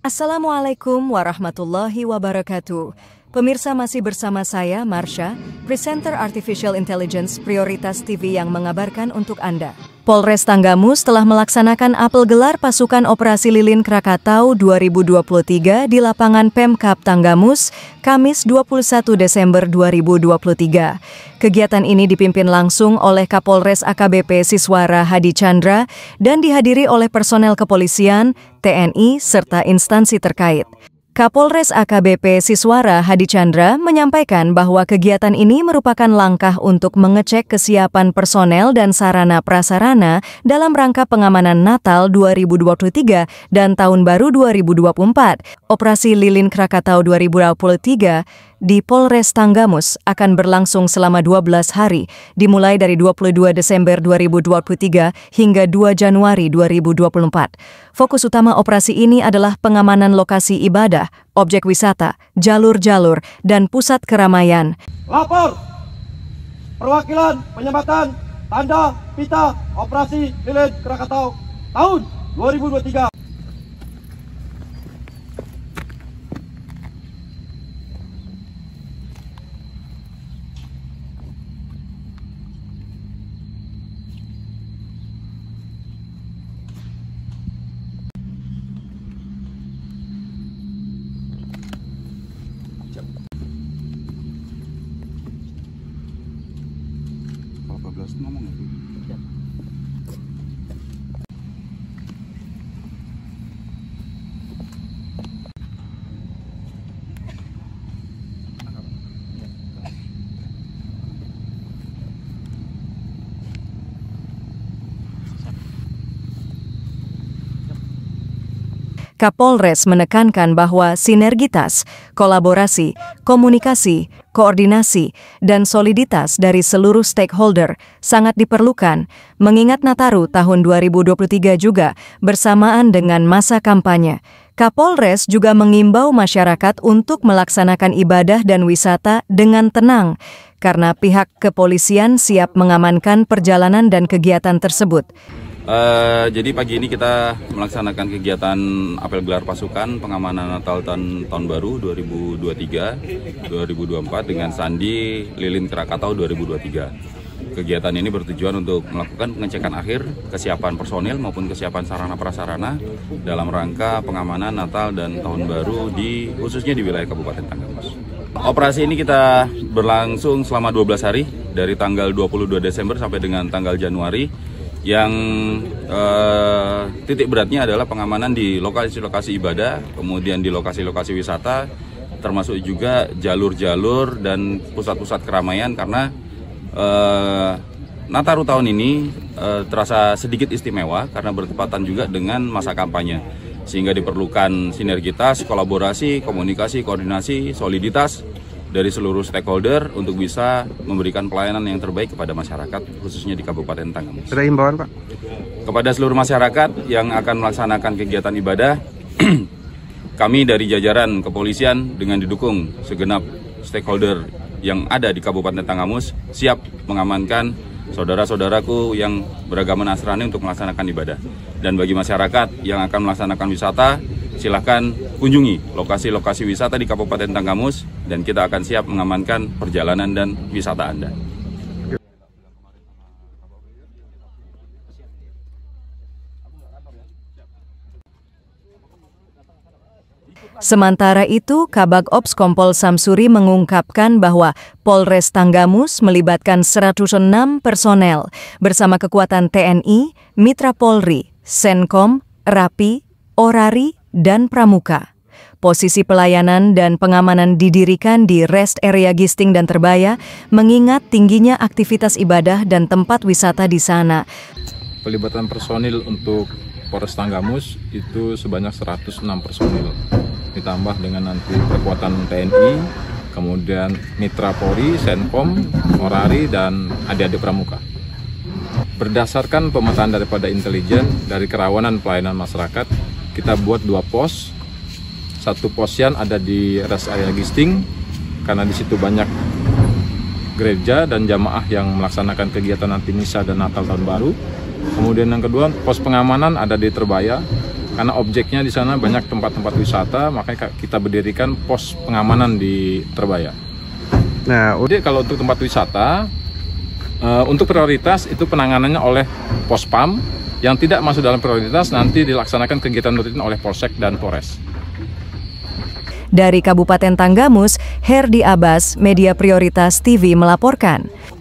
Assalamualaikum warahmatullahi wabarakatuh. Pemirsa masih bersama saya, Marsha, presenter Artificial Intelligence Prioritas TV yang mengabarkan untuk Anda. Polres Tanggamus telah melaksanakan apel gelar pasukan operasi lilin Krakatau 2023 di lapangan Pemkap Tanggamus, Kamis 21 Desember 2023. Kegiatan ini dipimpin langsung oleh Kapolres AKBP Siswara Hadi Chandra dan dihadiri oleh personel kepolisian, TNI, serta instansi terkait. Kapolres AKBP Siswara Hadi Chandra menyampaikan bahwa kegiatan ini merupakan langkah untuk mengecek kesiapan personel dan sarana prasarana dalam rangka pengamanan Natal 2023 dan Tahun Baru 2024, Operasi Lilin Krakatau 2023, di Polres Tanggamus akan berlangsung selama 12 hari, dimulai dari 22 Desember 2023 hingga 2 Januari 2024. Fokus utama operasi ini adalah pengamanan lokasi ibadah, objek wisata, jalur-jalur, dan pusat keramaian. Lapor! Perwakilan penyematan tanda pita operasi lilin Krakatau tahun 2023. 12 ngomongnya eh. Kapolres menekankan bahwa sinergitas, kolaborasi, komunikasi, koordinasi, dan soliditas dari seluruh stakeholder sangat diperlukan, mengingat Nataru tahun 2023 juga bersamaan dengan masa kampanye. Kapolres juga mengimbau masyarakat untuk melaksanakan ibadah dan wisata dengan tenang, karena pihak kepolisian siap mengamankan perjalanan dan kegiatan tersebut. Uh, jadi pagi ini kita melaksanakan kegiatan apel gelar pasukan pengamanan Natal tahun tahun baru 2023 2024 dengan sandi lilin Krakatau 2023. Kegiatan ini bertujuan untuk melakukan pengecekan akhir kesiapan personil maupun kesiapan sarana prasarana dalam rangka pengamanan Natal dan tahun baru di khususnya di wilayah Kabupaten Tanggamus. Operasi ini kita berlangsung selama 12 hari dari tanggal 22 Desember sampai dengan tanggal Januari yang eh, titik beratnya adalah pengamanan di lokasi-lokasi ibadah, kemudian di lokasi-lokasi wisata, termasuk juga jalur-jalur dan pusat-pusat keramaian karena eh, Nataru tahun ini eh, terasa sedikit istimewa karena bertepatan juga dengan masa kampanye sehingga diperlukan sinergitas, kolaborasi, komunikasi, koordinasi, soliditas dari seluruh stakeholder untuk bisa memberikan pelayanan yang terbaik kepada masyarakat khususnya di Kabupaten Tanggamus. Ada himbauan Pak? Kepada seluruh masyarakat yang akan melaksanakan kegiatan ibadah, kami dari jajaran kepolisian dengan didukung segenap stakeholder yang ada di Kabupaten Tanggamus siap mengamankan saudara-saudaraku yang beragama Nasrani untuk melaksanakan ibadah. Dan bagi masyarakat yang akan melaksanakan wisata, silahkan kunjungi lokasi-lokasi wisata di Kabupaten Tanggamus dan kita akan siap mengamankan perjalanan dan wisata Anda. Sementara itu, Kabag Ops Kompol Samsuri mengungkapkan bahwa Polres Tanggamus melibatkan 106 personel bersama kekuatan TNI, Mitra Polri, Senkom, Rapi, Orari, dan Pramuka. Posisi pelayanan dan pengamanan didirikan di rest area Gisting dan Terbaya mengingat tingginya aktivitas ibadah dan tempat wisata di sana. Pelibatan personil untuk Polres Tanggamus itu sebanyak 106 personil. Ditambah dengan nanti kekuatan TNI, kemudian Mitra Polri, Senkom, Morari, dan adik-adik Pramuka. Berdasarkan pemetaan daripada intelijen dari kerawanan pelayanan masyarakat, kita buat dua pos satu posian ada di rest area gisting karena di situ banyak gereja dan jamaah yang melaksanakan kegiatan nanti misa dan Natal tahun baru. Kemudian yang kedua, pos pengamanan ada di Terbaya karena objeknya di sana banyak tempat-tempat wisata, makanya kita berdirikan pos pengamanan di Terbaya. Nah, udah kalau untuk tempat wisata, eh, untuk prioritas itu penanganannya oleh pos PAM yang tidak masuk dalam prioritas nanti dilaksanakan kegiatan rutin oleh Polsek dan Polres. Dari Kabupaten Tanggamus, Herdi Abbas, Media Prioritas TV melaporkan.